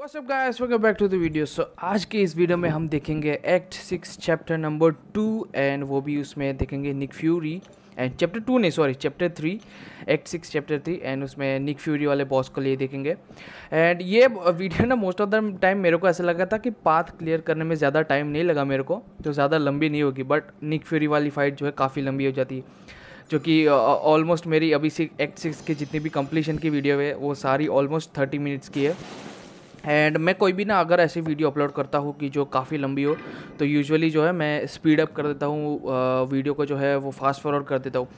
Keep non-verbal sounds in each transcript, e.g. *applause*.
WhatsApp guys welcome back to the video so आज के इस वीडियो में हम देखेंगे act six chapter number two and वो भी उसमें देखेंगे Nick Fury and chapter two नहीं sorry chapter three act six chapter three and उसमें निक फ्यूरी वाले बॉस को लिए देखेंगे एंड ये वीडियो ना मोस्ट ऑफ द टाइम मेरे को ऐसा लगा था कि पाथ क्लियर करने में ज़्यादा टाइम नहीं लगा मेरे को तो ज़्यादा लंबी नहीं होगी बट निक फ्यूरी वाली फाइट जो है काफ़ी लंबी हो जाती है जो कि ऑलमोस्ट मेरी अभी से एक्ट सिक्स के जितनी भी कंप्लीशन की वीडियो है वो सारी ऑलमोस्ट थर्टी मिनट्स की है एंड मैं कोई भी ना अगर ऐसी वीडियो अपलोड करता हूँ कि जो काफ़ी लंबी हो तो यूजुअली जो है मैं स्पीड अप कर देता हूँ वीडियो को जो है वो फास्ट फॉरवर्ड कर देता हूँ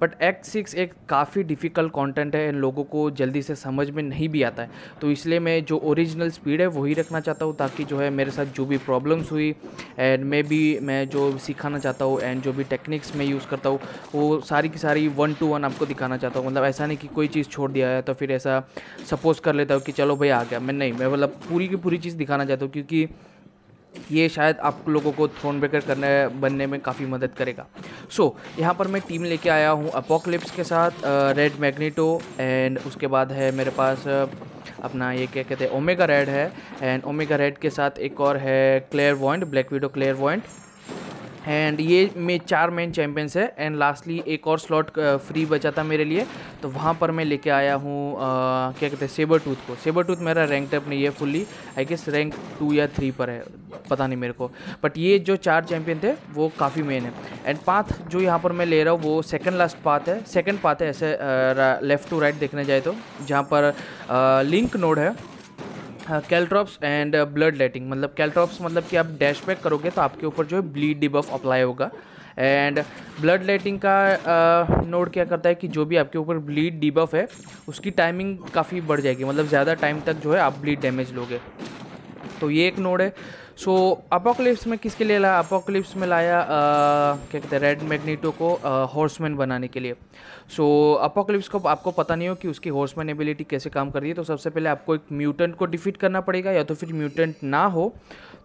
बट एक्ट सिक्स एक काफ़ी डिफ़िकल्ट कॉन्टेंट है लोगों को जल्दी से समझ में नहीं भी आता है तो इसलिए मैं जो ओरिजिनल स्पीड है वही रखना चाहता हूँ ताकि जो है मेरे साथ जो भी प्रॉब्लम्स हुई एंड मे भी मैं जो सिखाना चाहता हूँ एंड जो भी टेक्निक्स मैं यूज़ करता हूँ वो सारी की सारी वन टू वन आपको दिखाना चाहता हूँ मतलब ऐसा नहीं कि कोई चीज़ छोड़ दिया है तो फिर ऐसा सपोज़ कर लेता हूँ कि चलो भाई आ गया मैं नहीं मैं मतलब पूरी की पूरी चीज़ दिखाना चाहता हूँ क्योंकि ये शायद आप लोगों को थ्रोन ब्रेकर करने बनने में काफ़ी मदद करेगा सो so, यहाँ पर मैं टीम लेके आया हूँ अपोकलिप्स के साथ रेड मैग्नेटो एंड उसके बाद है मेरे पास अपना ये क्या कहते हैं ओमेगा रेड है एंड ओमेगा रेड के साथ एक और है Clairvoyant Black Widow Clairvoyant and ये मे चार मेन चैम्पियंस है एंड लास्टली एक और स्लॉट फ्री बचा था मेरे लिए तो वहाँ पर मैं लेके आया हूँ क्या कहते हैं सेबर टूथ को सेबर टूथ मेरा रैंक अप नहीं है fully I guess rank two या थ्री पर है पता नहीं मेरे को बट ये जो चार चैम्पियन थे वो काफ़ी मेन है एंड पाथ जो यहाँ पर मैं ले रहा हूँ वो सेकेंड लास्ट पाथ है सेकेंड पाथ है ऐसे लेफ़्ट टू राइट देखने जाए तो जहाँ पर लिंक नोड है कैलट्रॉप्स एंड ब्लड लेटिंग मतलब कैलट्रॉप्स मतलब कि आप डैश बैक करोगे तो आपके ऊपर जो है ब्लीड डिबफ अप्लाई होगा एंड ब्लड लेटिंग का नोट uh, क्या करता है कि जो भी आपके ऊपर ब्लीड डिबफ है उसकी टाइमिंग काफ़ी बढ़ जाएगी मतलब ज़्यादा टाइम तक जो है आप ब्लीड डैमेज लोगे तो ये एक नोड है सो अपोकलिप्स में किसके लिए लाया अपोकलिप्स में लाया क्या कहते हैं रेड मैग्नीटो को हॉर्समैन बनाने के लिए सो so, अपोकलिप्स को आपको पता नहीं हो कि उसकी हॉर्समैन एबिलिटी कैसे काम कर रही है तो सबसे पहले आपको एक म्यूटेंट को डिफीट करना पड़ेगा या तो फिर म्यूटेंट ना हो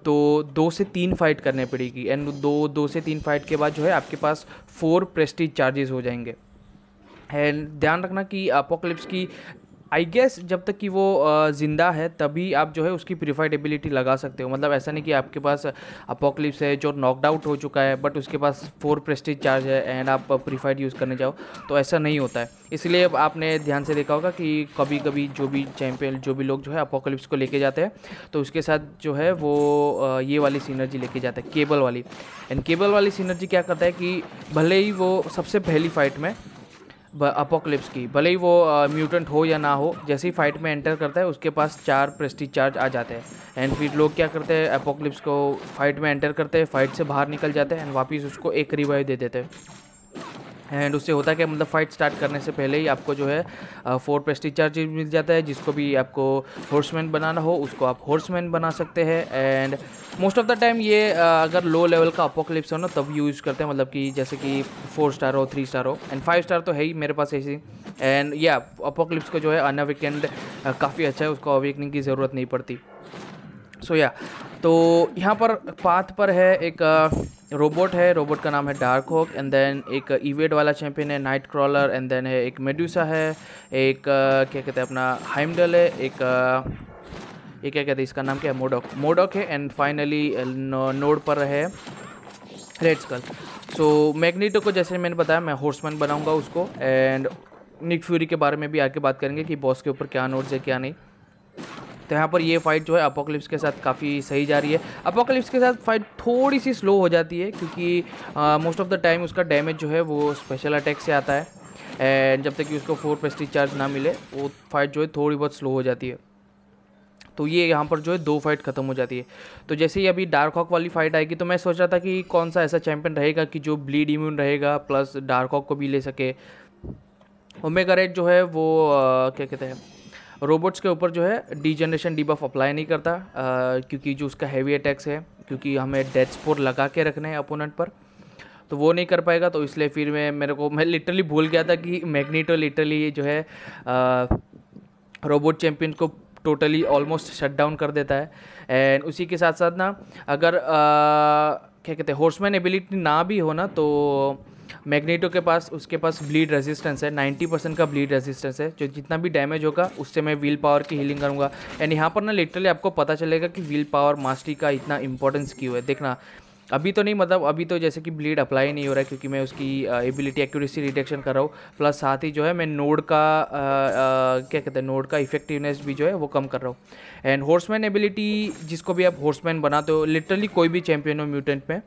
तो दो से तीन फाइट करने पड़ेगी एंड दो दो से तीन फाइट के बाद जो है आपके पास फोर प्रेस्टीज चार्जेस हो जाएंगे एंड ध्यान रखना कि अपोकलिप्स की आई गेस जब तक कि वो ज़िंदा है तभी आप जो है उसकी प्रीफाइड एबिलिटी लगा सकते हो मतलब ऐसा नहीं कि आपके पास अपोकलिप्स है जो नॉकड आउट हो चुका है बट उसके पास फोर प्रेस्टिज चार्ज है एंड आप प्रीफाइड यूज़ करने जाओ तो ऐसा नहीं होता है इसलिए अब आपने ध्यान से देखा होगा कि कभी कभी जो भी चैम्पियन जो भी लोग जो है अपोकलिप्स को लेके जाते हैं तो उसके साथ जो है वो ये वाली सीनर्जी लेके जाता है केबल वाली एंड केबल वाली सीनर्जी क्या करता है कि भले ही वो सबसे पहली फाइट में अपोकलिप्स की भले ही वो म्यूटेंट हो या ना हो जैसे ही फाइट में एंटर करता है उसके पास चार प्रेस्टीज चार्ज आ जाते हैं एंड फिर लोग क्या करते हैं अपोकलिप्स को फाइट में एंटर करते हैं फाइट से बाहर निकल जाते हैं एंड वापस उसको एक रिवाइव दे देते हैं एंड उससे होता है कि मतलब फाइट स्टार्ट करने से पहले ही आपको जो है फोर प्रेस्टिज चार्ज मिल जाता है जिसको भी आपको हॉर्समैन बनाना हो उसको आप हॉर्समैन बना सकते हैं and most of the time ये अगर लो लेवल का अपोकलिप्स हो ना तब यूज़ करते हैं मतलब कि जैसे कि फोर स्टार हो थ्री स्टार हो एंड फाइव स्टार तो है ही मेरे पास ऐसी एंड या अपोकलिप्स को जो है अनविकेंड काफ़ी अच्छा है उसको अवेकनिंग की ज़रूरत नहीं पड़ती सो so, या yeah, तो यहाँ पर पाथ पर है एक रोबोट है रोबोट का नाम है डार्क हॉक एंड देन एक ईवेड वाला चैंपियन है नाइट क्रॉलर एंड देन है एक मेड्यूसा है एक क्या कहते हैं अपना हाइमडल है एक ये क्या कहते हैं इसका नाम क्या है मोडोक मोडॉक है एंड फाइनली नोड पर है रेड स्कल सो मैग्नीटो को जैसे मैंने बताया मैं हॉर्समैन बनाऊंगा उसको एंड निक फ्यूरी के बारे में भी आके बात करेंगे कि बॉस के ऊपर क्या नोट्स है क्या नहीं तो यहाँ पर ये फाइट जो है अपोकलिप्स के साथ काफ़ी सही जा रही है अपोकलिप्स के साथ फाइट थोड़ी सी स्लो हो जाती है क्योंकि मोस्ट ऑफ द टाइम उसका डैमेज जो है वो स्पेशल अटैक से आता है एंड जब तक कि उसको फोर पेस्टी चार्ज ना मिले वो फाइट जो है थोड़ी बहुत स्लो हो जाती है तो ये यहाँ पर जो है दो फाइट खत्म हो जाती है तो जैसे ही अभी डार्क हॉक वाली फाइट आएगी तो मैं सोच रहा था कि कौन सा ऐसा चैंपियन रहेगा कि जो ब्लीड इम्यून रहेगा प्लस डार्क हॉक को भी ले सके ओमेगा रेड जो है वो आ, क्या कहते हैं रोबोट्स के ऊपर जो है डी जनरेशन बफ अप्लाई नहीं करता आ, क्योंकि जो उसका हैवी अटैक्स है क्योंकि हमें डेथ स्पोर लगा के रखने हैं अपोनेंट पर तो वो नहीं कर पाएगा तो इसलिए फिर मैं मेरे को मैं लिटरली भूल गया था कि मैग्नीटो लिटरली जो है रोबोट चैम्पियन को टोटली ऑलमोस्ट शट डाउन कर देता है एंड उसी के साथ साथ ना अगर आ, क्या कहते हैं हॉर्समैन एबिलिटी ना भी हो ना तो मैग्नेटो के पास उसके पास ब्लीड रेजिस्टेंस है 90 परसेंट का ब्लीड रेजिस्टेंस है जो जितना भी डैमेज होगा उससे मैं व्हील पावर की हीलिंग करूँगा एंड यहाँ पर ना लिटरली आपको पता चलेगा कि व्हील पावर मास्टरी का इतना इंपॉर्टेंस क्यों है देखना अभी तो नहीं मतलब अभी तो जैसे कि ब्लीड अप्लाई नहीं हो रहा है क्योंकि मैं उसकी एबिलिटी एक्यूरेसी डिटेक्शन कर रहा हूँ प्लस साथ ही जो है मैं नोड का आ, आ, क्या कहते हैं नोड का इफेक्टिवनेस भी जो है वो कम कर रहा हूँ एंड हॉर्समैन एबिलिटी जिसको भी आप हॉर्समैन बनाते हो लिटरली कोई भी चैम्पियन हो म्यूटेंट में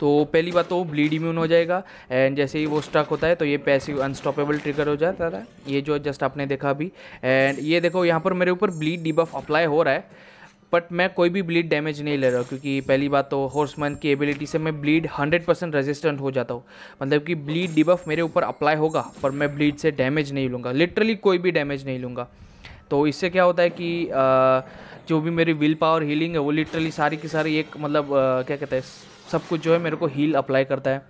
तो पहली बात तो वो ब्लीड इम्यून हो जाएगा एंड जैसे ही वो स्टक होता है तो ये पैसिव अनस्टॉपेबल ट्रिगर हो जाता है ये जो जस्ट आपने देखा अभी एंड ये देखो यहाँ पर मेरे ऊपर ब्लीड डिबफ अप्लाई हो रहा है बट मैं कोई भी ब्लीड डैमेज नहीं ले रहा हूँ क्योंकि पहली बात तो हॉर्समैन की एबिलिटी से मैं ब्लीड 100 परसेंट रेजिस्टेंट हो जाता हूँ मतलब कि ब्लीड डिबफ मेरे ऊपर अप्लाई होगा पर मैं ब्लीड से डैमेज नहीं लूँगा लिटरली कोई भी डैमेज नहीं लूँगा तो इससे क्या होता है कि आ, जो भी मेरी विल पावर हीलिंग है वो लिटरली सारी की सारी एक मतलब आ, क्या कहते हैं सब कुछ जो है मेरे को हील अप्लाई करता है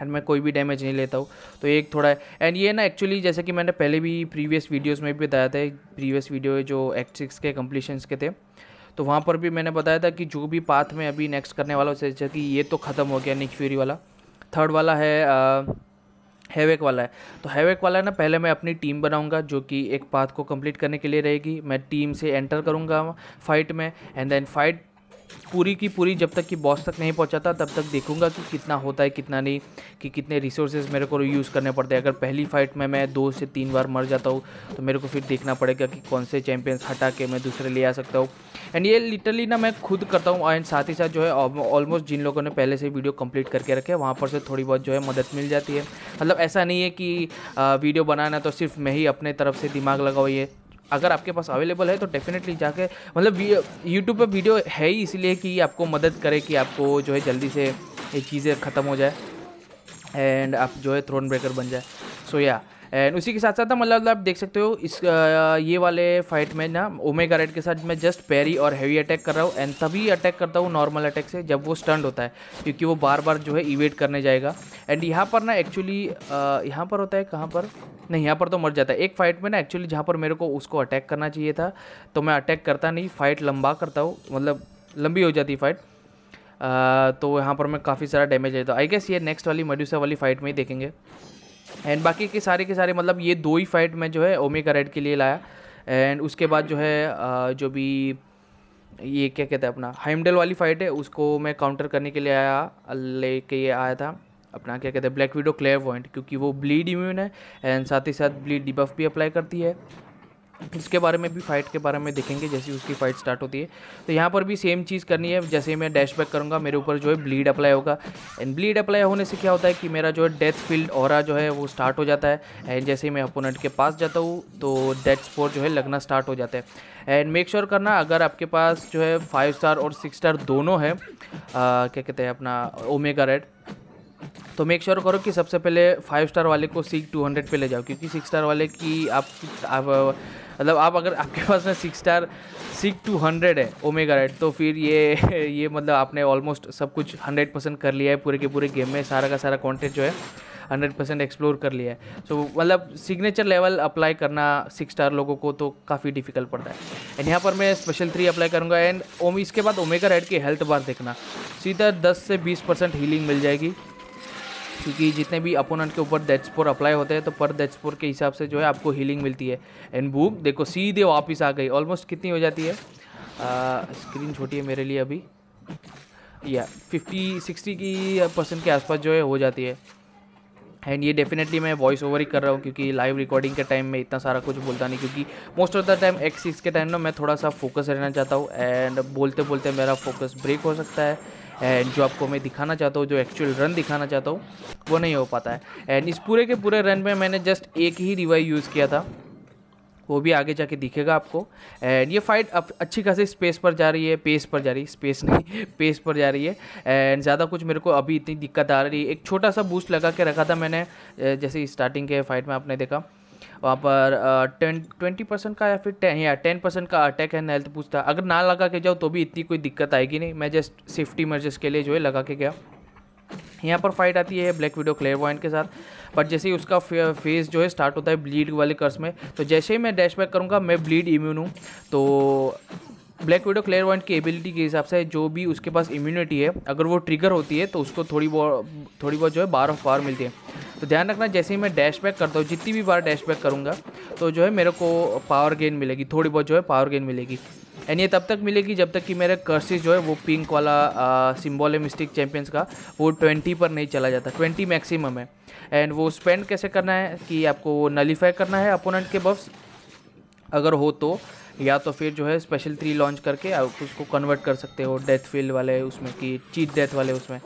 एंड मैं कोई भी डैमेज नहीं लेता हूँ तो एक थोड़ा एंड ये ना एक्चुअली जैसे कि मैंने पहले भी प्रीवियस वीडियोस में भी बताया था प्रीवियस वीडियो जो एक्ट सिक्स के कम्प्लीशंस के थे तो वहाँ पर भी मैंने बताया था कि जो भी पाथ में अभी नेक्स्ट करने वाला उसे जैसे कि ये तो ख़त्म हो गया निक फ्यूरी वाला थर्ड वाला है आ, हैवेक वाला है तो हैवेक वाला है ना पहले मैं अपनी टीम बनाऊंगा जो कि एक पाथ को कंप्लीट करने के लिए रहेगी मैं टीम से एंटर करूंगा फाइट में एंड देन फाइट पूरी की पूरी जब तक कि बॉस तक नहीं पहुंचाता तब तक देखूंगा कि कितना होता है कितना नहीं कि कितने रिसोर्सेज मेरे को यूज़ करने पड़ते हैं अगर पहली फाइट में मैं दो से तीन बार मर जाता हूँ तो मेरे को फिर देखना पड़ेगा कि कौन से चैम्पियंस हटा के मैं दूसरे ले आ सकता हूँ एंड ये लिटरली ना मैं खुद करता हूँ एंड साथ ही साथ जो है ऑलमोस्ट जिन लोगों ने पहले से वीडियो कंप्लीट करके रखे वहाँ पर से थोड़ी बहुत जो है मदद मिल जाती है मतलब ऐसा नहीं है कि वीडियो बनाना तो सिर्फ मैं ही अपने तरफ से दिमाग लगाऊ ये अगर आपके पास अवेलेबल है तो डेफिनेटली जाके मतलब यूट्यूब पर वीडियो है ही इसलिए कि आपको मदद करे कि आपको जो है जल्दी से ये चीज़ें ख़त्म हो जाए एंड आप जो है थ्रोन ब्रेकर बन जाए सो so, या yeah. एंड उसी के साथ साथ ना मतलब आप देख सकते हो इस ये वाले फाइट में ना ओमेगा रेड के साथ मैं जस्ट पैरी और हैवी अटैक कर रहा हूँ एंड तभी अटैक करता हूँ नॉर्मल अटैक से जब वो स्टंट होता है क्योंकि वो बार बार जो है इवेट करने जाएगा एंड यहाँ पर ना एक्चुअली यहाँ पर होता है कहाँ पर नहीं यहाँ पर तो मर जाता है एक फाइट में ना एक्चुअली जहाँ पर मेरे को उसको अटैक करना चाहिए था तो मैं अटैक करता नहीं फाइट लंबा करता हूँ मतलब लंबी हो जाती फाइट आ, तो यहाँ पर मैं काफ़ी सारा डैमेज लेता आई गेस ये नेक्स्ट वाली मेड्यूसा वाली फाइट में ही देखेंगे एंड बाकी के सारे के सारे मतलब ये दो ही फाइट मैं जो है ओमेगा रेड के लिए लाया एंड उसके बाद जो है जो भी ये क्या कहते हैं अपना हाइमडल वाली फ़ाइट है उसको मैं काउंटर करने के लिए आया लेके ये आया था अपना क्या कहते हैं ब्लैक विडो क्लेयर पॉइंट क्योंकि वो ब्लीड इम्यून है एंड साथ ही साथ ब्लीड डिबफ भी अप्लाई करती है उसके बारे में भी फाइट के बारे में देखेंगे जैसे उसकी फाइट स्टार्ट होती है तो यहाँ पर भी सेम चीज़ करनी है जैसे मैं डैश बैक करूँगा मेरे ऊपर जो है ब्लीड अप्लाई होगा एंड ब्लीड अप्लाई होने से क्या होता है कि मेरा जो है डेथ फील्ड और जो है वो स्टार्ट हो जाता है एंड जैसे ही मैं अपोनेंट के पास जाता हूँ तो डेथ स्पोर्ट जो है लगना स्टार्ट हो जाता है एंड मेक श्योर करना अगर आपके पास जो है फाइव स्टार और सिक्स स्टार दोनों है आ, क्या कहते हैं अपना ओमेगा रेड तो मेक श्योर sure करो कि सबसे पहले फाइव स्टार वाले को सिक्स टू हंड्रेड पर ले जाओ क्योंकि सिक्स स्टार वाले की आप, आप मतलब आप अगर आपके पास में six star sig two hundred है ओमेगा रेड तो फिर ये ये मतलब आपने ऑलमोस्ट सब कुछ हंड्रेड परसेंट कर लिया है पूरे के पूरे गेम में सारा का सारा कॉन्टेंट जो है हंड्रेड परसेंट एक्सप्लोर कर लिया है सो so, मतलब सिग्नेचर लेवल अप्लाई करना सिक्स स्टार लोगों को तो काफ़ी डिफिकल्ट पड़ता है एंड यहाँ पर मैं स्पेशल थ्री अप्लाई करूँगा एंड ओम इसके बाद ओमेगा रेड की हेल्थ बार देखना सीधा दस से बीस परसेंट हीलिंग मिल जाएगी क्योंकि जितने भी अपोनेंट के ऊपर डेथ स्पोर अप्लाई होते हैं तो पर डेथ स्पोर के हिसाब से जो है आपको हीलिंग मिलती है एंड बुक देखो सीधे वापस आ गई ऑलमोस्ट कितनी हो जाती है स्क्रीन छोटी है मेरे लिए अभी या फिफ्टी सिक्सटी की परसेंट के आसपास जो है हो जाती है एंड ये डेफिनेटली मैं वॉइस ओवर ही कर रहा हूँ क्योंकि लाइव रिकॉर्डिंग के टाइम में इतना सारा कुछ बोलता नहीं क्योंकि most of the time X six के टाइम ना मैं थोड़ा सा फोकस रहना चाहता हूँ एंड बोलते बोलते मेरा फोकस ब्रेक हो सकता है एंड जो आपको मैं दिखाना चाहता हूँ जो एक्चुअल रन दिखाना चाहता हूँ वो नहीं हो पाता है एंड इस पूरे के पूरे रन में मैंने जस्ट एक ही रिवाइव यूज़ किया था वो भी आगे जाके दिखेगा आपको एंड ये फाइट अब अच्छी खासी स्पेस पर जा रही है पेस पर जा रही है स्पेस नहीं पेस पर जा रही है एंड ज़्यादा कुछ मेरे को अभी इतनी दिक्कत आ रही है एक छोटा सा बूस्ट लगा के रखा था मैंने जैसे स्टार्टिंग के फाइट में आपने देखा वहाँ पर टेन ट्वेंटी परसेंट का या फिर टेन या टेन परसेंट का अटैक एंड हेल्थ पूछता है अगर ना लगा के जाओ तो भी इतनी कोई दिक्कत आएगी नहीं मैं जस्ट सेफ्टी मर्जेस के लिए जो है लगा के गया यहाँ पर फाइट आती है ब्लैक विडो क्लेयर वॉइंट के साथ बट जैसे ही उसका फेस जो है स्टार्ट होता है ब्लीड वाले कर्स में तो जैसे ही मैं डैशबैक करूँगा मैं ब्लीड इम्यून हूँ तो ब्लैक विडो क्लेयर वॉइंट की एबिलिटी के हिसाब से जो भी उसके पास इम्यूनिटी है अगर वो ट्रिगर होती है तो उसको थोड़ी बहुत थोड़ी बहुत जो है बार ऑफ पावर मिलती है तो ध्यान रखना जैसे ही मैं डैश बैक करता हूँ जितनी भी बार डैश बैक करूँगा तो जो है मेरे को पावर गेन मिलेगी थोड़ी बहुत जो है पावर गेन मिलेगी एंड ये तब तक मिलेगी जब तक कि मेरा कर्सिस जो है वो पिंक वाला सिम्बॉल है मिस्टिक चैम्पियंस का वो ट्वेंटी पर नहीं चला जाता ट्वेंटी मैक्सिमम है एंड वो स्पेंड कैसे करना है कि आपको नलीफाई करना है अपोनेंट के बफ्स अगर हो तो या तो फिर जो है स्पेशल थ्री लॉन्च करके आप उसको कन्वर्ट कर सकते हो डेथ फील्ड वाले उसमें कि चीट डेथ वाले उसमें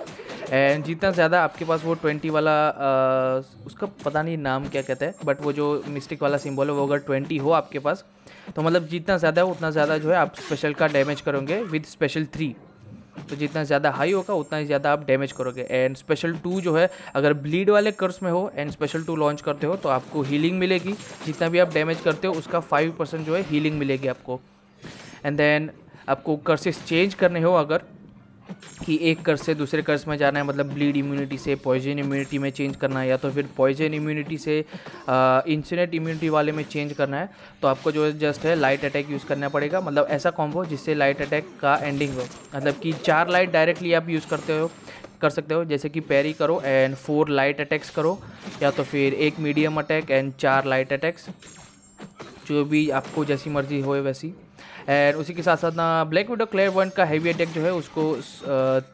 एंड जितना ज़्यादा आपके पास वो ट्वेंटी वाला आ, उसका पता नहीं नाम क्या कहते हैं बट वो जो मिस्टिक वाला सिंबल है वो अगर ट्वेंटी हो आपके पास तो मतलब जितना ज़्यादा उतना ज़्यादा जो है आप स्पेशल का डैमेज करोगे विद स्पेशल थ्री तो जितना ज़्यादा हाई होगा उतना ही ज़्यादा आप डैमेज करोगे एंड स्पेशल टू जो है अगर ब्लीड वाले कर्स में हो एंड स्पेशल टू लॉन्च करते हो तो आपको हीलिंग मिलेगी जितना भी आप डैमेज करते हो उसका फाइव परसेंट जो है हीलिंग मिलेगी आपको एंड देन आपको कर्सेस चेंज करने हो अगर कि एक कर्ज से दूसरे कर्ज में जाना है मतलब ब्लीड इम्यूनिटी से पॉइजन इम्यूनिटी में चेंज करना है या तो फिर पॉइजन इम्यूनिटी से इंसिनेट इम्यूनिटी वाले में चेंज करना है तो आपको जो है जस्ट है लाइट अटैक यूज़ करना पड़ेगा मतलब ऐसा कॉम्बो जिससे लाइट अटैक का एंडिंग हो मतलब कि चार लाइट डायरेक्टली आप यूज़ करते हो कर सकते हो जैसे कि पैरी करो एंड फोर लाइट अटैक्स करो या तो फिर एक मीडियम अटैक एंड चार लाइट अटैक्स जो भी आपको जैसी मर्जी हो वैसी एंड उसी के साथ साथ ना ब्लैक विडो क्लेयर वन का हैवी अटैक जो है उसको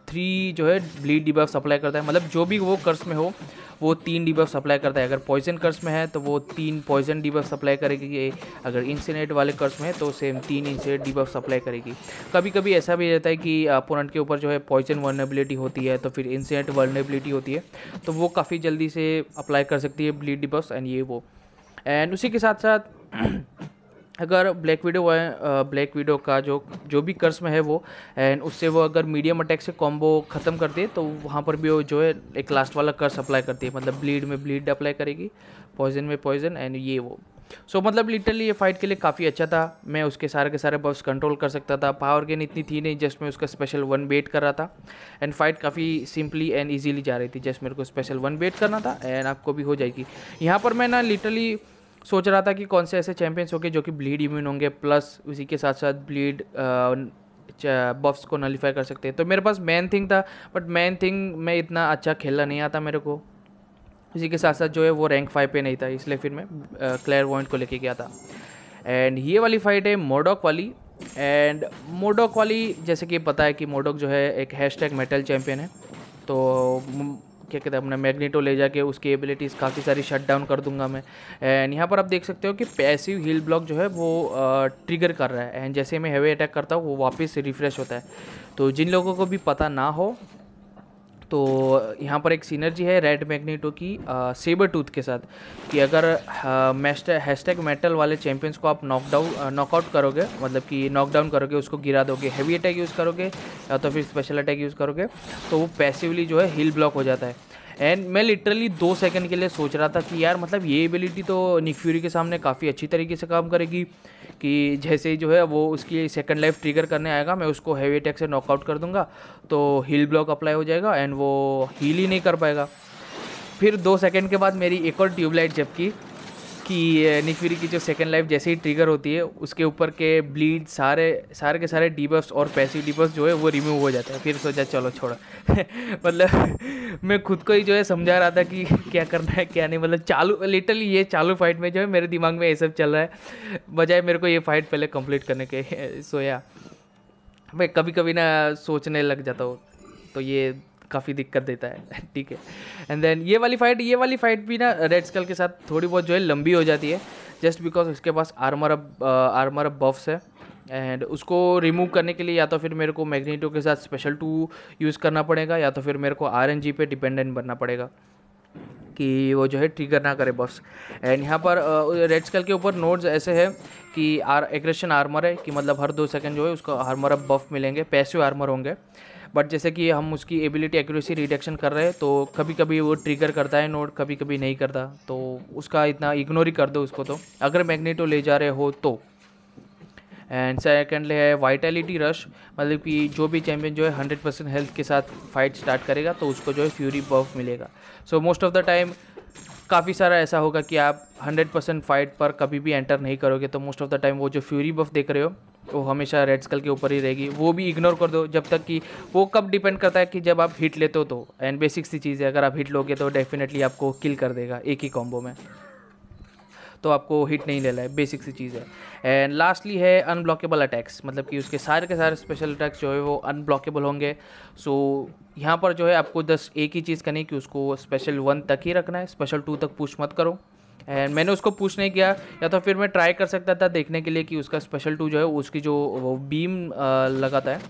थ्री जो है ब्लीड डिबफ सप्लाई करता है मतलब जो भी वो कर्स में हो वो तीन डिबफ सप्लाई करता है अगर पॉइजन कर्स में है तो वो तीन पॉइजन डिबफ सप्लाई करेगी अगर इंसिनेट वाले कर्स में है तो सेम तीन इंसिनेट डिबफ सप्लाई करेगी कभी कभी ऐसा भी रहता है कि अपोनेंट के ऊपर जो है पॉइजन वर्नेबिलिटी होती है तो फिर इंसिनेट वर्नेबिलिटी होती है तो वो काफ़ी जल्दी से अप्लाई कर सकती है ब्लीड डिबफ एंड ये वो एंड उसी के साथ साथ अगर ब्लैक वीडो है ब्लैक वीडो का जो जो भी कर्स में है वो एंड उससे वो अगर मीडियम अटैक से कॉम्बो ख़त्म कर दे तो वहाँ पर भी वो जो है एक लास्ट वाला कर्स अप्लाई करती है मतलब ब्लीड में ब्लीड अप्लाई करेगी पॉइजन में पॉइजन एंड ये वो सो so, मतलब लिटरली ये फाइट के लिए काफ़ी अच्छा था मैं उसके सारे के सारे बस कंट्रोल कर सकता था पावर गेन इतनी थी नहीं जस्ट मैं उसका स्पेशल वन बेट कर रहा था एंड फाइट काफ़ी सिंपली एंड इजीली जा रही थी जस्ट मेरे को स्पेशल वन बेट करना था एंड आपको भी हो जाएगी यहाँ पर मैं ना लिटरली सोच रहा था कि कौन से ऐसे चैम्पियंस होंगे जो कि ब्लीड इम्यून होंगे प्लस उसी के साथ साथ ब्लीड बफ्स को नलीफाई कर सकते हैं तो मेरे पास मेन थिंग था बट मेन थिंग मैं इतना अच्छा खेलना नहीं आता मेरे को इसी के साथ साथ जो है वो रैंक फाइव पे नहीं था इसलिए फिर मैं क्लेयर वॉइंट को लेके गया था एंड ये वाली फाइट है मोडोक वाली एंड मोडोक वाली जैसे कि पता है कि मोडोक जो है एक हैश टैग मेटल चैम्पियन है तो क्या कहते हैं अपना मैग्नेटो ले जाके उसकी एबिलिटीज़ काफ़ी सारी शट डाउन कर दूंगा मैं एंड यहाँ पर आप देख सकते हो कि पैसिव हील ब्लॉक जो है वो ट्रिगर कर रहा है एंड जैसे मैं हैवी अटैक करता हूँ वो वापस रिफ्रेश होता है तो जिन लोगों को भी पता ना हो तो यहाँ पर एक सीनर्जी है रेड मैग्नेटो की आ, सेबर टूथ के साथ कि अगर हैशटैग मेटल वाले चैम्पियंस को आप नॉकडाउन नॉकआउट करोगे मतलब कि नॉकडाउन करोगे उसको गिरा दोगे हैवी अटैक यूज़ करोगे या तो फिर स्पेशल अटैक यूज़ करोगे तो वो पैसिवली जो है हिल ब्लॉक हो जाता है एंड मैं लिटरली दो सेकंड के लिए सोच रहा था कि यार मतलब ये एबिलिटी तो निक फ्यूरी के सामने काफ़ी अच्छी तरीके से काम करेगी कि जैसे ही जो है वो उसकी सेकंड लाइफ ट्रिगर करने आएगा मैं उसको हैवी अटैक से नॉकआउट कर दूंगा तो हील ब्लॉक अप्लाई हो जाएगा एंड वो हील ही नहीं कर पाएगा फिर दो सेकेंड के बाद मेरी एक और ट्यूबलाइट जबकि कि निक फ्यूरी की जो सेकेंड लाइफ जैसे ही ट्रिगर होती है उसके ऊपर के ब्लीड सारे सारे के सारे डिबस और पैसिव डिबस जो है वो रिमूव हो जाते हैं फिर सोचा चलो छोड़ा *laughs* मतलब मैं खुद को ही जो है समझा रहा था कि क्या करना है क्या नहीं मतलब चालू लिटरली ये चालू फाइट में जो है मेरे दिमाग में ये सब चल रहा है बजाय मेरे को ये फाइट पहले कंप्लीट करने के सोया *laughs* मैं कभी कभी ना सोचने लग जाता हूँ तो ये काफ़ी दिक्कत देता है *laughs* ठीक है एंड देन ये वाली फाइट ये वाली फाइट भी ना रेड स्कल के साथ थोड़ी बहुत जो है लंबी हो जाती है जस्ट बिकॉज उसके पास आर्मर अप आर्मर अब बफ्स है एंड उसको रिमूव करने के लिए या तो फिर मेरे को मैग्नीटो के साथ स्पेशल टू यूज़ करना पड़ेगा या तो फिर मेरे को आर एन जी पे डिपेंडेंट बनना पड़ेगा कि वो जो है ट्रिगर ना करे बस एंड यहाँ पर रेड uh, स्कल के ऊपर नोट्स ऐसे है कि आर एग्रेशन आर्मर है कि मतलब हर दो सेकंड जो है उसको आर्मर अब बफ मिलेंगे पैसिव आर्मर होंगे बट जैसे कि हम उसकी एबिलिटी एक्यूरेसी रिडक्शन कर रहे हैं तो कभी कभी वो ट्रिगर करता है नोट कभी कभी नहीं करता तो उसका इतना इग्नोर ही कर दो उसको तो अगर मैग्नेटो ले जा रहे हो तो एंड सेकेंडली है वाइटैलिटी रश मतलब कि जो भी चैम्पियन जो है हंड्रेड परसेंट हेल्थ के साथ फाइट स्टार्ट करेगा तो उसको जो है फ्यूरी बफ मिलेगा so most of the time काफ़ी सारा ऐसा होगा कि आप 100% फाइट पर कभी भी एंटर नहीं करोगे तो मोस्ट ऑफ द टाइम वो जो फ्यूरी बफ देख रहे हो वो हमेशा रेड स्कल के ऊपर ही रहेगी वो भी इग्नोर कर दो जब तक कि वो कब डिपेंड करता है कि जब आप हिट लेते हो तो एंड बेसिक सी चीज़ है अगर आप हिट लोगे तो डेफिनेटली आपको किल कर देगा एक ही कॉम्बो में तो आपको हिट नहीं लेना है बेसिक सी चीज़ है एंड लास्टली है अनब्लॉकेबल अटैक्स मतलब कि उसके सारे के सारे स्पेशल अटैक्स जो है वो अनब्लॉकेबल होंगे सो यहाँ पर जो है आपको दस एक ही चीज़ करनी कि उसको स्पेशल वन तक ही रखना है स्पेशल टू तक पूछ मत करो एंड मैंने उसको पूछ नहीं किया या तो फिर मैं ट्राई कर सकता था देखने के लिए कि उसका स्पेशल टू जो है उसकी जो वो बीम लगाता है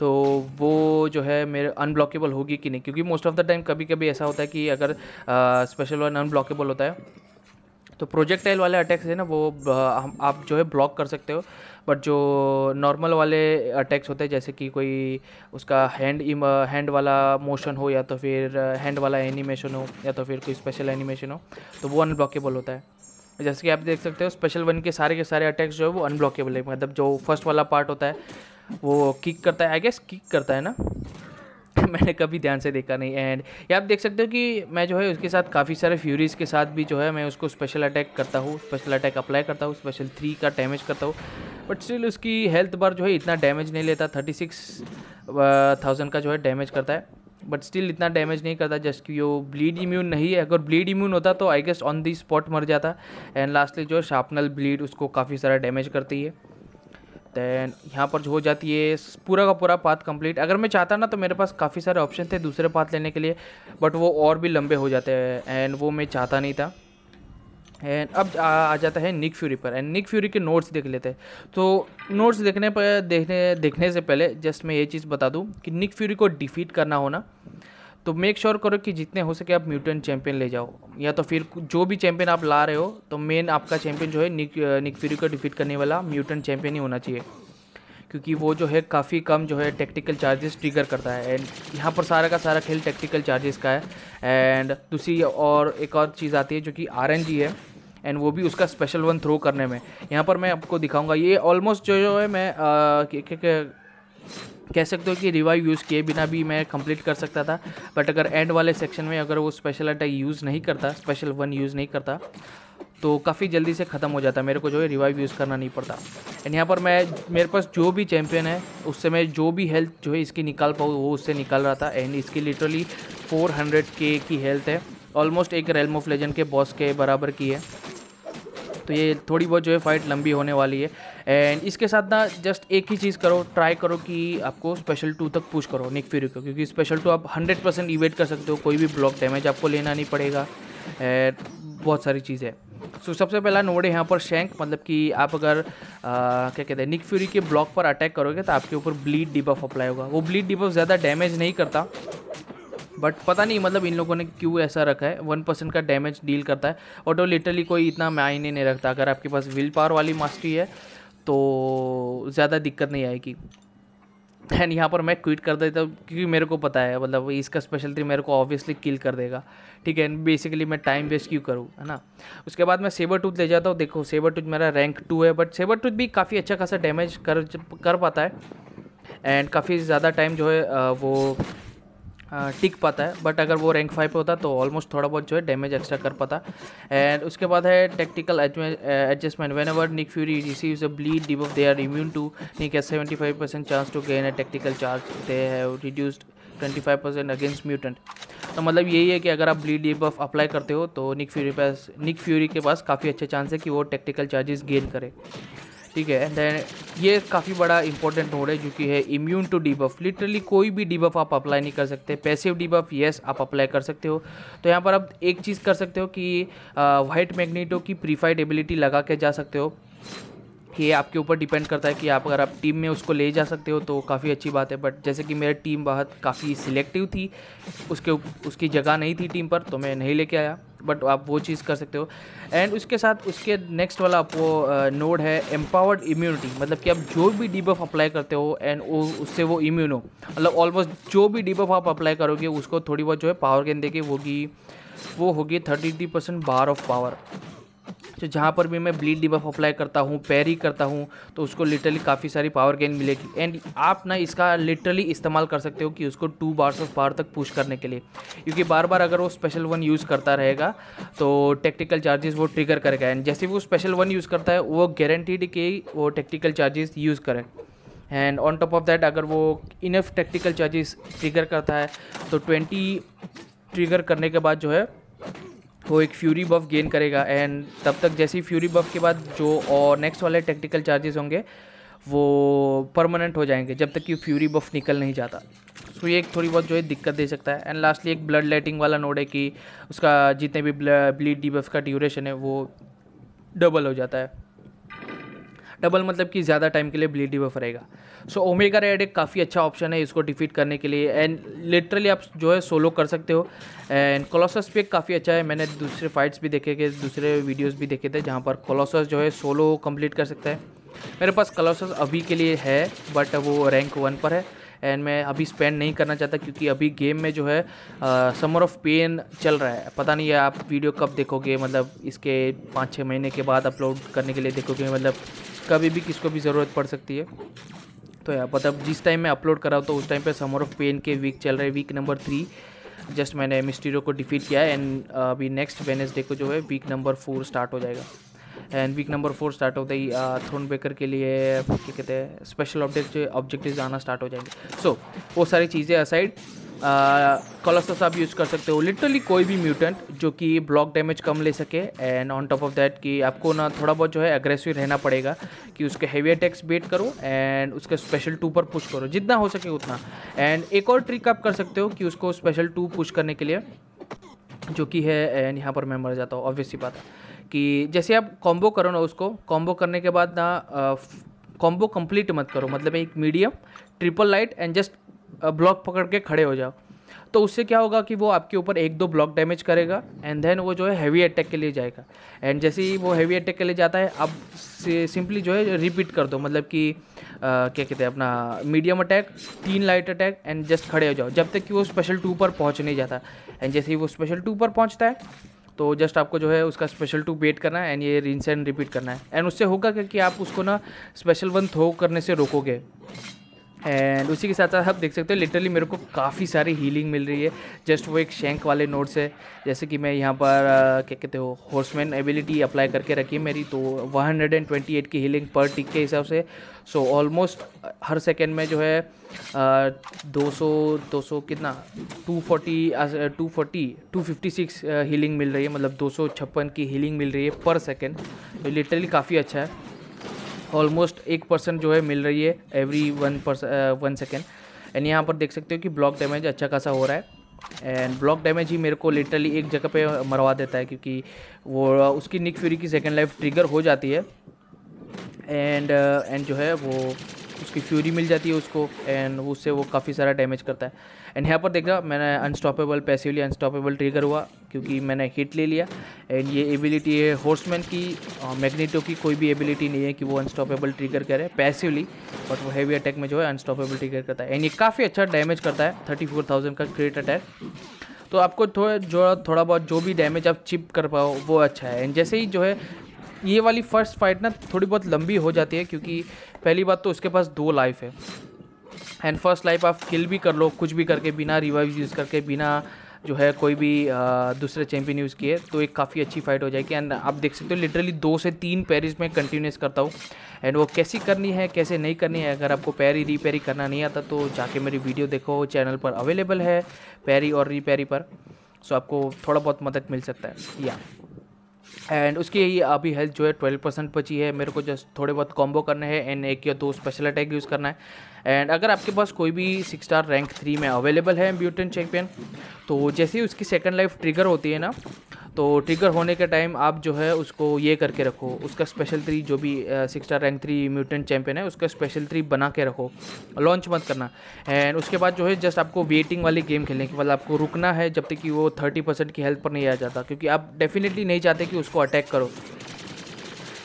तो वो जो है मेरे अनब्लॉकेबल होगी कि नहीं क्योंकि मोस्ट ऑफ़ द टाइम कभी कभी ऐसा होता है कि अगर स्पेशल वन अनब्लॉकेबल होता है तो प्रोजेक्टाइल वाले अटैक्स है ना वो हम आप जो है ब्लॉक कर सकते हो बट जो नॉर्मल वाले अटैक्स होते हैं जैसे कि कोई उसका हैंड हैंड वाला मोशन हो या तो फिर हैंड वाला एनिमेशन हो या तो फिर कोई स्पेशल एनिमेशन हो तो वो अनब्लॉकेबल होता है जैसे कि आप देख सकते हो स्पेशल वन के सारे के सारे अटैक्स जो है वो अनब्लॉकेबल है मतलब जो फर्स्ट वाला पार्ट होता है वो किक करता है आई गेस किक करता है ना *laughs* मैंने कभी ध्यान से देखा नहीं एंड ये आप देख सकते हो कि मैं जो है उसके साथ काफ़ी सारे फ्यूरीज के साथ भी जो है मैं उसको स्पेशल अटैक करता हूँ स्पेशल अटैक अप्लाई करता हूँ स्पेशल थ्री का डैमेज करता हूँ बट स्टिल उसकी हेल्थ बार जो है इतना डैमेज नहीं लेता थर्टी सिक्स थाउजेंड का जो है डैमेज करता है बट स्टिल इतना डैमेज नहीं करता जस्ट कि वो ब्लीड इम्यून नहीं है अगर ब्लीड इम्यून होता तो I guess on the spot मर जाता एंड लास्टली जो शार्पनल ब्लीड उसको काफ़ी सारा डैमेज करती है दैन यहाँ पर जो हो जाती है पूरा का पूरा पाथ कंप्लीट अगर मैं चाहता ना तो मेरे पास काफ़ी सारे ऑप्शन थे दूसरे पाथ लेने के लिए बट वो और भी लंबे हो जाते हैं एंड वो मैं चाहता नहीं था एंड अब आ, आ जाता है निक फ्यूरी पर एंड निक फ्यूरी के नोट्स देख लेते हैं तो नोट्स देखने पर देखने देखने से पहले जस्ट मैं ये चीज़ बता दूँ कि निक फ्यूरी को डिफीट करना होना तो मेक श्योर sure करो कि जितने हो सके आप म्यूटेंट चैंपियन ले जाओ या तो फिर जो भी चैंपियन आप ला रहे हो तो मेन आपका चैंपियन जो है निक निक फ्यूरी को डिफीट करने वाला म्यूटेंट चैंपियन ही होना चाहिए क्योंकि वो जो है काफ़ी कम जो है टेक्टिकल चार्जेस ट्रिगर करता है एंड यहाँ पर सारा का सारा खेल टेक्टिकल चार्जेस का है एंड दूसरी और एक और चीज़ आती है जो कि आर है एंड वो भी उसका स्पेशल वन थ्रो करने में यहाँ पर मैं आपको दिखाऊंगा ये ऑलमोस्ट जो, जो है मैं आ, के, के, के, कह सकते हो कि रिवाइव यूज़ किए बिना भी मैं कंप्लीट कर सकता था बट अगर एंड वाले सेक्शन में अगर वो स्पेशल अटैक यूज़ नहीं करता स्पेशल वन यूज़ नहीं करता तो काफ़ी जल्दी से ख़त्म हो जाता मेरे को जो है रिवाइव यूज़ करना नहीं पड़ता एंड यहाँ पर मैं मेरे पास जो भी चैम्पियन है उससे मैं जो भी हेल्थ जो है इसकी निकाल पाऊँ वो उससे निकाल रहा था एंड इसकी लिटरली फोर के की हेल्थ है ऑलमोस्ट एक रेलम ऑफ लेजेंड के बॉस के बराबर की है तो ये थोड़ी बहुत जो है फाइट लंबी होने वाली है एंड इसके साथ ना जस्ट एक ही चीज़ करो ट्राई करो कि आपको स्पेशल टू तक पुश करो निक फ्यूरी को क्योंकि स्पेशल टू आप हंड्रेड परसेंट इवेट कर सकते हो कोई भी ब्लॉक डैमेज आपको लेना नहीं पड़ेगा एंड बहुत सारी चीज़ है सो so, सबसे पहला नोड है यहाँ पर शेंक मतलब कि आप अगर आ, क्या कहते हैं निक फ्यूरी के ब्लॉक पर अटैक करोगे तो आपके ऊपर ब्लीड डिबफ अप्लाई होगा वो ब्लीड डिबफ ज़्यादा डैमेज नहीं करता बट पता नहीं मतलब इन लोगों ने क्यों ऐसा रखा है वन परसेंट का डैमेज डील करता है और तो लिटरली कोई इतना मायने नहीं रखता अगर आपके पास विल पावर वाली मास्टरी है तो ज़्यादा दिक्कत नहीं आएगी एंड यहाँ पर मैं क्विट कर देता हूँ क्योंकि मेरे को पता है मतलब इसका स्पेशल थ्री मेरे को ऑब्वियसली किल कर देगा ठीक है एंड बेसिकली मैं टाइम वेस्ट क्यों करूँ है ना उसके बाद मैं सेबर टूथ ले जाता हूँ देखो सेबर टूथ मेरा रैंक टू है बट सेबर टूथ भी काफ़ी अच्छा खासा डैमेज कर कर पाता है एंड काफ़ी ज़्यादा टाइम जो है वो टिक पाता है बट अगर वो रैंक फाइव पे होता तो ऑलमोस्ट थोड़ा बहुत जो है डैमेज एक्स्ट्रा कर पाता एंड उसके बाद है tactical adjustment whenever Nick Fury receives a bleed debuff they are immune to Nick has seventy five percent chance to gain a tactical charge they have reduced twenty five percent against mutant तो मतलब यही है कि अगर आप bleed डिब apply करते हो तो निक फ्यूरी पास निक फ्यूरी के पास काफ़ी अच्छे चांस है कि वो टेक्टिकल चार्जेस गेन करें ठीक है एंड देन ये काफ़ी बड़ा इंपॉर्टेंट नोड है जो कि है इम्यून टू डीबफ लिटरली कोई भी डीबफ आप अप्लाई नहीं कर सकते पैसिव डीबफ येस आप अप्लाई कर सकते हो तो यहाँ पर आप एक चीज़ कर सकते हो कि वाइट मैग्नेटो की प्रीफाइड एबिलिटी लगा के जा सकते हो ये आपके ऊपर डिपेंड करता है कि आप अगर आप टीम में उसको ले जा सकते हो तो काफ़ी अच्छी बात है बट जैसे कि मेरी टीम बहुत काफ़ी सिलेक्टिव थी उसके उसकी जगह नहीं थी टीम पर तो मैं नहीं लेके आया बट आप वो चीज़ कर सकते हो एंड उसके साथ उसके नेक्स्ट वाला आपको नोड है एम्पावर्ड इम्यूनिटी मतलब कि आप जो भी डीबफ अप्लाई करते हो एंड वो उससे वो इम्यून हो मतलब ऑलमोस्ट जो भी डीबफ आप अप्लाई करोगे उसको थोड़ी बहुत जो है पावर के देगी वो होगी वो होगी thirty percent bar of power तो जहाँ पर भी मैं ब्लीड डिबफ अप्लाई करता हूँ पैरी करता हूँ तो उसको लिटरली काफ़ी सारी पावर गेन मिलेगी एंड आप ना इसका लिटरली इस्तेमाल कर सकते हो कि उसको टू बार्स ऑफ पावर तक पुश करने के लिए क्योंकि बार बार अगर वो स्पेशल वन यूज़ करता रहेगा तो टेक्टिकल चार्जेस वो ट्रिगर करेगा एंड जैसे वो स्पेशल वन यूज़ करता है वो गारंटीड कि वो टेक्टिकल चार्जेस यूज़ करें and on top of that अगर वो इनफ टेक्टिकल चार्जेस ट्रिगर करता है तो ट्वेंटी ट्रिगर करने के बाद जो है वो एक फ्यूरी बफ गेन करेगा एंड तब तक जैसे ही फ्यूरी बफ के बाद जो और नेक्स्ट वाले टेक्टिकल चार्जेस होंगे वो परमानेंट हो जाएंगे जब तक कि फ्यूरी बफ निकल नहीं जाता सो ये एक थोड़ी बहुत जो है दिक्कत दे सकता है एंड लास्टली एक ब्लड लाइटिंग वाला नोड है कि उसका जितने भी ब्लीड डी बफ का ड्यूरेशन है वो डबल हो जाता है डबल मतलब कि ज़्यादा टाइम के लिए ब्लीड डी बफ रहेगा सो ओमेगा रेड एक काफ़ी अच्छा ऑप्शन है इसको डिफीट करने के लिए एंड लिटरली आप जो है सोलो कर सकते हो एंड कोलोसस भी एक काफ़ी अच्छा है मैंने दूसरे फाइट्स भी देखे थे दूसरे वीडियोज़ भी देखे थे जहाँ पर कोलोसस जो है सोलो कंप्लीट कर सकता है मेरे पास कोलोसस अभी के लिए है बट वो रैंक वन पर है एंड मैं अभी स्पेंड नहीं करना चाहता क्योंकि अभी गेम में जो है समर ऑफ पेन चल रहा है पता नहीं है आप वीडियो कब देखोगे मतलब इसके पाँच छः महीने के बाद अपलोड करने के लिए देखोगे मतलब कभी भी किसको भी ज़रूरत पड़ सकती है तो यार मतलब जिस टाइम मैं अपलोड कर रहा हूँ तो उस टाइम पे समर ऑफ पेन के वीक चल रहे हैं वीक नंबर थ्री जस्ट मैंने मिस्टीरियो को डिफीट किया है एंड uh, अभी नेक्स्ट वेनेसडे को जो है वीक नंबर फोर स्टार्ट हो जाएगा and week number four start होता ही थ्रोन uh, ब्रेकर के लिए क्या कहते हैं स्पेशल ऑब्जेक्ट ऑब्जेक्टिव आना स्टार्ट हो जाएंगे सो so, वो सारी चीज़ें असाइड कॉलोसस आप यूज़ कर सकते हो लिटरली कोई भी म्यूटेंट जो कि ब्लॉक डैमेज कम ले सके and on top of that कि आपको ना थोड़ा बहुत जो है एग्रेसिव रहना पड़ेगा कि उसके हैवी अटैक्स बेट करो एंड उसके स्पेशल टू पर पुश करो जितना हो सके उतना एंड एक और ट्रिक आप कर सकते हो कि उसको स्पेशल टू पुश करने के लिए जो कि है एंड यहाँ पर मैं मर जाता हूँ ऑब्वियसली बात है कि जैसे आप कॉम्बो करो ना उसको कॉम्बो करने के बाद ना कॉम्बो कंप्लीट मत करो मतलब एक medium triple light and just block पकड़ के खड़े हो जाओ तो उससे क्या होगा कि वो आपके ऊपर एक दो ब्लॉक डैमेज करेगा एंड देन वो जो है हैवी अटैक के लिए जाएगा एंड जैसे ही वो हैवी अटैक के लिए जाता है आप सिंपली जो है रिपीट कर दो मतलब कि क्या कहते हैं अपना मीडियम अटैक तीन लाइट अटैक एंड जस्ट खड़े हो जाओ जब तक कि वो स्पेशल टू पर पहुँच नहीं जाता एंड जैसे ही वो स्पेशल टू पर पहुँचता है तो जस्ट आपको जो है उसका स्पेशल टू वेट करना है एंड ये रिंस एंड रिपीट करना है एंड उससे होगा क्या कि आप उसको ना स्पेशल वन थ्रो करने से रोकोगे एंड उसी के साथ साथ आप देख सकते हो लिटरली मेरे को काफ़ी सारी हीलिंग मिल रही है जस्ट वो एक शेंक वाले नोट से जैसे कि मैं यहाँ पर क्या कहते हो हॉर्समैन एबिलिटी अप्लाई करके रखी है मेरी तो 128 की हीलिंग पर टिक के हिसाब से सो so, ऑलमोस्ट हर सेकेंड में जो है दो सौ दो सौ कितना two forty two forty two fifty six healing मिल रही है मतलब दो सौ छप्पन की हीलिंग मिल रही है पर सेकेंड तो लिटरली काफ़ी अच्छा है ऑलमोस्ट एक परसेंट जो है मिल रही है every one one second and यहाँ पर देख सकते हो कि ब्लॉक डैमेज अच्छा खासा हो रहा है एंड ब्लॉक डैमेज ही मेरे को लिटरली एक जगह पे मरवा देता है क्योंकि वो उसकी निक फ्यूरी की सेकेंड लाइफ ट्रिगर हो जाती है एंड एंड जो है वो उसकी फ्यूरी मिल जाती है उसको एंड उससे वो काफ़ी सारा डैमेज करता है एंड यहाँ पर देखा मैंने अनस्टॉपेबल पैसिवली अनस्टॉपेबल ट्रिगर हुआ क्योंकि मैंने हिट ले लिया एंड ये एबिलिटी है हॉर्समैन की मैग्नेटो की कोई भी एबिलिटी नहीं है कि वो अनस्टॉपेबल ट्रिगर करे पैसिवली बट वो हैवी अटैक में जो है अनस्टॉपेबल ट्रिगर करता है एंड ये काफ़ी अच्छा डैमेज करता है थर्टी फोर थाउजेंड का क्रेट अटैक तो आपको थोड़ा जो थोड़ा बहुत जो भी डैमेज आप चिप कर पाओ वो अच्छा है एंड जैसे ही जो है ये वाली फर्स्ट फाइट ना थोड़ी बहुत लंबी हो जाती है क्योंकि पहली बात तो उसके पास दो लाइफ है एंड फर्स्ट लाइफ आप किल भी कर लो कुछ भी करके बिना रिवाइव यूज़ करके बिना जो है कोई भी आ, दूसरे चैम्पियन यूज़ किए तो एक काफ़ी अच्छी फाइट हो जाएगी एंड आप देख सकते हो लिटरली दो से तीन पैरिस में कंटिन्यूस करता हूँ एंड वो कैसी करनी है कैसे नहीं करनी है अगर आपको पैरी रिपेरी करना नहीं आता तो जाके मेरी वीडियो देखो चैनल पर अवेलेबल है पैरी और रिपेरी पर सो आपको थोड़ा बहुत मदद मिल सकता है या एंड उसकी अभी हेल्थ जो है ट्वेल्व परसेंट बची है मेरे को जस्ट थोड़े बहुत कॉम्बो करने हैं एंड एक या दो स्पेशल अटैक यूज़ करना है एंड अगर आपके पास कोई भी सिक्स स्टार रैंक थ्री में अवेलेबल है ब्यूटन चैम्पियन तो जैसे ही उसकी सेकेंड लाइफ ट्रिगर होती है ना तो ट्रिगर होने के टाइम आप जो है उसको ये करके रखो उसका स्पेशल थ्री जो भी six star rank three mutant champion है उसका स्पेशल थ्री बना के रखो लॉन्च मत करना एंड उसके बाद जो है जस्ट आपको वेटिंग वाली गेम खेलने के बाद आपको रुकना है जब तक कि वो थर्टी परसेंट की हेल्थ पर नहीं आ जाता क्योंकि आप डेफिनेटली नहीं चाहते कि उसको अटैक करो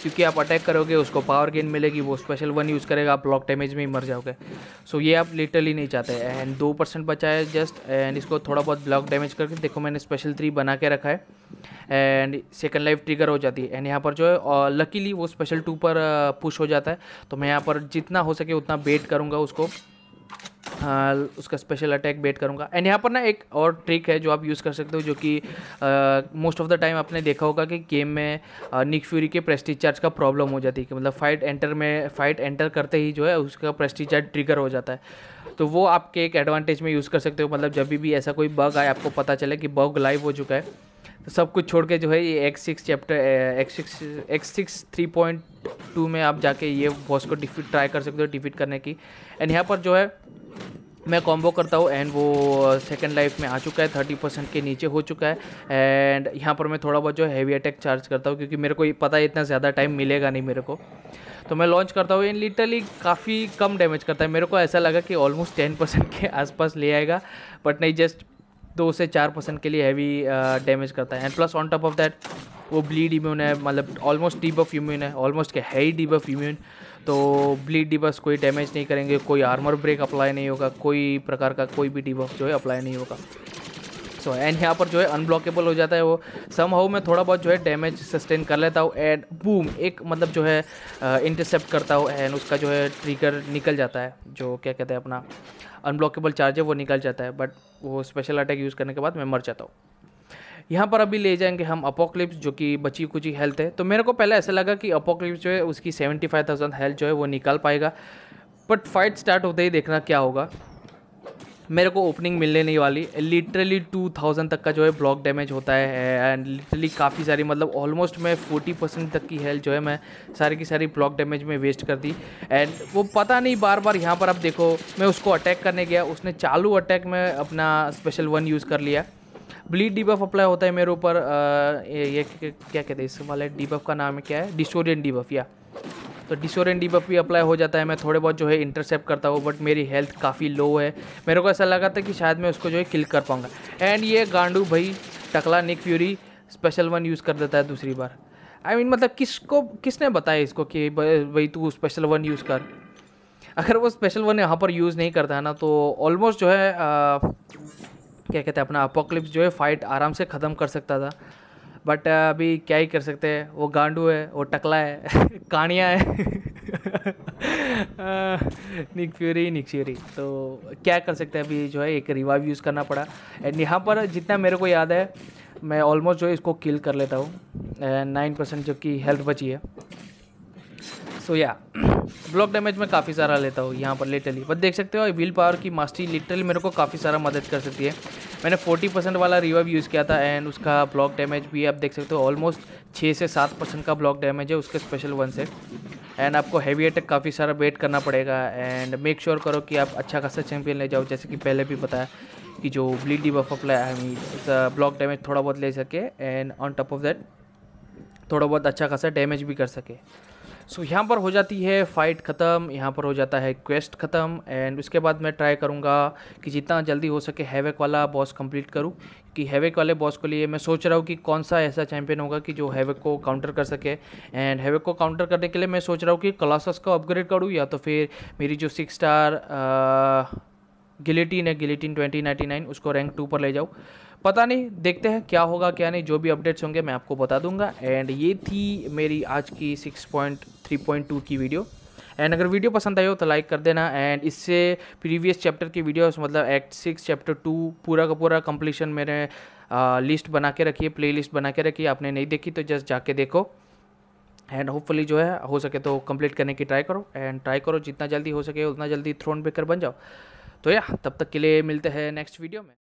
क्योंकि आप अटैक करोगे उसको पावर गेन मिलेगी वो स्पेशल वन यूज़ करेगा आप ब्लॉक डैमेज में ही मर जाओगे सो ये आप लिटरली नहीं चाहते एंड दो परसेंट बचा है जस्ट एंड इसको थोड़ा बहुत ब्लॉक डैमेज करके देखो मैंने स्पेशल थ्री बना के रखा है एंड सेकेंड लाइफ ट्रिगर हो जाती है एंड यहाँ पर जो है लकीली वो स्पेशल टू पर पुश uh, हो जाता है तो मैं यहाँ पर जितना हो सके उतना वेट करूँगा उसको उसका स्पेशल अटैक बेट करूँगा एंड यहाँ पर ना एक और ट्रिक है जो आप यूज़ कर सकते हो जो कि मोस्ट ऑफ द टाइम आपने देखा होगा कि गेम में निक फ्यूरी के प्रेस्टीज चार्ज का प्रॉब्लम हो जाती है कि मतलब फाइट एंटर में फाइट एंटर करते ही जो है उसका प्रेस्टीज चार्ज ट्रिगर हो जाता है तो वो आपके एक एडवांटेज में यूज़ कर सकते हो मतलब जब भी ऐसा कोई बग आए आपको पता चले कि बग लाइव हो चुका है तो सब कुछ छोड़ के जो है ये X six chapter X six X six three point two में आप जाके ये बॉस को डिफीट ट्राई कर सकते हो डिफीट करने की एंड यहाँ पर जो है मैं कॉम्बो करता हूँ एंड वो सेकेंड लाइफ में आ चुका है थर्टी परसेंट के नीचे हो चुका है एंड यहाँ पर मैं थोड़ा बहुत जो हैवी अटैक चार्ज करता हूँ क्योंकि मेरे को पता है इतना ज़्यादा टाइम मिलेगा नहीं मेरे को तो मैं लॉन्च करता हूँ एंड लिटरली काफ़ी कम डैमेज करता है मेरे को ऐसा लगा कि ऑलमोस्ट टेन परसेंट के आसपास ले आएगा बट नहीं जस्ट दो से चार परसेंट के लिए हैवी डैमेज करता है and plus on top of that वो ब्लीड इम्यून है मतलब ऑलमोस्ट डीप ऑफ इम्यून है ऑलमोस्ट क्या है ही ऑफ इम्यून तो ब्लीड डिबस कोई डैमेज नहीं करेंगे कोई आर्मर ब्रेक अप्लाई नहीं होगा कोई प्रकार का कोई भी डिबस जो है अप्लाई नहीं होगा सो एंड यहाँ पर जो है अनब्लॉकेबल हो जाता है वो सम हाउ मैं थोड़ा बहुत जो है डैमेज सस्टेन कर लेता हूँ एंड बूम एक मतलब जो है इंटरसेप्ट uh, करता हूँ एंड उसका जो है ट्रिगर निकल जाता है जो क्या कहते हैं अपना अनब्लॉकेबल चार्ज है वो निकल जाता है बट वो स्पेशल अटैक यूज़ करने के बाद मैं मर जाता हूँ यहाँ पर अभी ले जाएंगे हम अपोक्लिप्स जो कि बची कुची हेल्थ है तो मेरे को पहले ऐसा लगा कि अपोक्लिप्स जो है उसकी सेवेंटी फाइव थाउजेंड हेल्थ जो है वो निकाल पाएगा बट फाइट स्टार्ट होते ही देखना क्या होगा मेरे को ओपनिंग मिलने नहीं वाली लिटरली टू थाउजेंड तक का जो है ब्लॉक डैमेज होता है एंड लिटरली काफ़ी सारी मतलब ऑलमोस्ट मैं फोर्टी परसेंट तक की हेल्थ जो है मैं सारी की सारी ब्लॉक डैमेज में वेस्ट कर दी एंड वो पता नहीं बार बार यहाँ पर आप देखो मैं उसको अटैक करने गया उसने चालू अटैक में अपना स्पेशल वन यूज़ कर लिया ब्लीड डिबफ अप्लाई होता है मेरे ऊपर ये, ये क्या कहते हैं इस वाले डीबफ का नाम क्या है डिसोरियन डीबफ या तो डिसोरियन डिबफ भी अप्लाई हो जाता है मैं थोड़े बहुत जो है इंटरसेप्ट करता हूँ बट मेरी हेल्थ काफ़ी लो है मेरे को ऐसा लगा था कि शायद मैं उसको जो है किल कर पाऊँगा एंड ये गांडू भाई टकला Nick Fury special one use कर देता है दूसरी बार आई I मीन mean, मतलब किसको किसने बताया इसको कि भाई तू स्पेशल वन यूज़ कर अगर वो स्पेशल वन यहाँ पर यूज़ नहीं करता है ना तो ऑलमोस्ट जो है आ, क्या कहते हैं अपना अपोकलिप्स जो है फाइट आराम से ख़त्म कर सकता था बट अभी क्या ही कर सकते हैं वो गांडू है वो टकला है *laughs* कानिया है निक फ्यूरी निक फ्यूरी तो क्या कर सकते हैं अभी जो है एक रिवाइव यूज़ करना पड़ा एंड यहाँ पर जितना मेरे को याद है मैं ऑलमोस्ट जो है इसको किल कर लेता हूँ नाइन परसेंट जो कि हेल्थ बची है सो या ब्लॉक डैमेज मैं काफ़ी सारा लेता हूँ यहाँ पर लेटली बट देख सकते हो विल पावर की मास्टरी लिटरली मेरे को काफ़ी सारा मदद कर सकती है मैंने 40 परसेंट वाला रिवर्व यूज़ किया था एंड उसका ब्लॉक डैमेज भी आप देख सकते हो ऑलमोस्ट छः से सात परसेंट का ब्लॉक डैमेज है उसके स्पेशल वन से एंड आपको हैवी अटैक काफ़ी सारा वेट करना पड़ेगा एंड मेक श्योर करो कि आप अच्छा खासा चैम्पियन ले जाओ जैसे कि पहले भी बताया कि जो bleed debuff apply I mean block damage थोड़ा बहुत ले सके and on top of that थोड़ा बहुत अच्छा खासा डैमेज भी कर सके सो so, यहाँ पर हो जाती है फ़ाइट ख़त्म यहाँ पर हो जाता है क्वेस्ट ख़त्म एंड उसके बाद मैं ट्राई करूँगा कि जितना जल्दी हो सके हैवेक वाला बॉस कंप्लीट करूँ कि हैवेक वाले बॉस के लिए मैं सोच रहा हूँ कि कौन सा ऐसा चैंपियन होगा कि जो हैवेक को काउंटर कर सके एंड हैवेक को काउंटर करने के लिए मैं सोच रहा हूँ कि क्लासेस को अपग्रेड करूँ या तो फिर मेरी जो सिक्स स्टार गिलेटिन है गिलेटिन 2099 उसको रैंक टू पर ले जाओ पता नहीं देखते हैं क्या होगा क्या नहीं जो भी अपडेट्स होंगे मैं आपको बता दूंगा एंड ये थी मेरी आज की 6.3.2 की वीडियो एंड अगर वीडियो पसंद आई हो तो लाइक कर देना एंड इससे प्रीवियस चैप्टर की वीडियोस मतलब एक्ट सिक्स चैप्टर टू पूरा का पूरा कंप्लीशन मेरे आ, लिस्ट बना के रखिए प्ले लिस्ट बना के रखिए आपने नहीं देखी तो जस्ट जाके देखो एंड होपफुली जो है हो सके तो कंप्लीट करने की ट्राई करो एंड ट्राई करो जितना जल्दी हो सके उतना जल्दी थ्रोन ब्रेकर बन जाओ तो या तब तक के लिए मिलते हैं नेक्स्ट वीडियो में